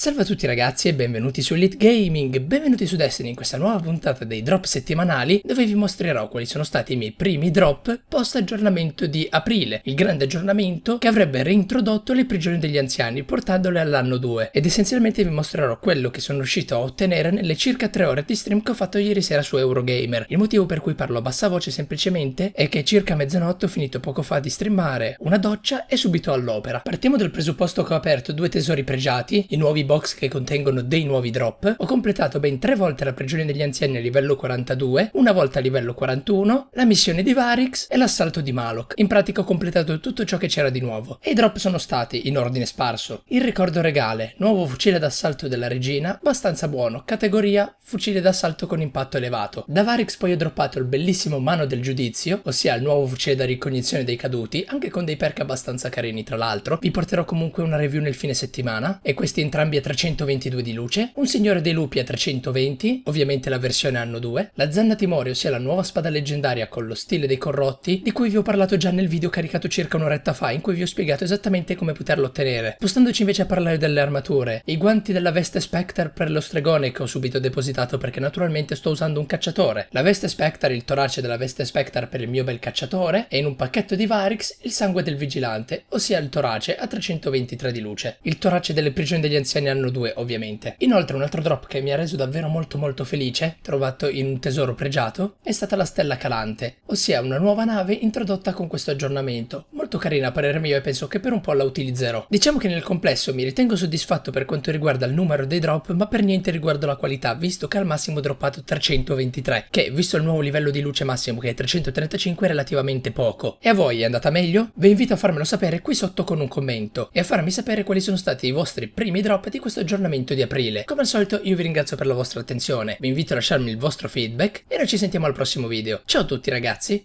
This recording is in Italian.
Salve a tutti ragazzi e benvenuti su Elite Gaming, benvenuti su Destiny in questa nuova puntata dei drop settimanali dove vi mostrerò quali sono stati i miei primi drop post aggiornamento di aprile, il grande aggiornamento che avrebbe reintrodotto le prigioni degli anziani portandole all'anno 2 ed essenzialmente vi mostrerò quello che sono riuscito a ottenere nelle circa 3 ore di stream che ho fatto ieri sera su Eurogamer. Il motivo per cui parlo a bassa voce semplicemente è che circa mezzanotte ho finito poco fa di streamare una doccia e subito all'opera. Partiamo dal presupposto che ho aperto due tesori pregiati, i nuovi box che contengono dei nuovi drop, ho completato ben tre volte la prigione degli anziani a livello 42, una volta a livello 41, la missione di Varix e l'assalto di Malok. In pratica ho completato tutto ciò che c'era di nuovo. E i drop sono stati, in ordine sparso, il ricordo regale, nuovo fucile d'assalto della regina, abbastanza buono, categoria fucile d'assalto con impatto elevato. Da Varix poi ho droppato il bellissimo Mano del Giudizio, ossia il nuovo fucile da ricognizione dei caduti, anche con dei perk abbastanza carini tra l'altro. Vi porterò comunque una review nel fine settimana e questi entrambi abbia 322 di luce, un Signore dei Lupi a 320, ovviamente la versione anno 2, la Zanna Timore, ossia la nuova spada leggendaria con lo stile dei corrotti, di cui vi ho parlato già nel video caricato circa un'oretta fa, in cui vi ho spiegato esattamente come poterlo ottenere. Spostandoci invece a parlare delle armature, i guanti della veste Spectre per lo stregone che ho subito depositato perché naturalmente sto usando un cacciatore, la veste Spectre, il torace della veste Spectre per il mio bel cacciatore, e in un pacchetto di Varix il sangue del vigilante, ossia il torace a 323 di luce. Il torace delle prigioni degli anziani se ne hanno due ovviamente. Inoltre un altro drop che mi ha reso davvero molto molto felice, trovato in un tesoro pregiato, è stata la Stella Calante, ossia una nuova nave introdotta con questo aggiornamento, molto carina a parere mio e penso che per un po' la utilizzerò. Diciamo che nel complesso mi ritengo soddisfatto per quanto riguarda il numero dei drop, ma per niente riguardo la qualità, visto che al massimo ho droppato 323, che visto il nuovo livello di luce massimo che è 335 è relativamente poco. E a voi è andata meglio? Vi invito a farmelo sapere qui sotto con un commento e a farmi sapere quali sono stati i vostri primi drop di questo aggiornamento di aprile. Come al solito io vi ringrazio per la vostra attenzione, vi invito a lasciarmi il vostro feedback e noi ci sentiamo al prossimo video. Ciao a tutti ragazzi!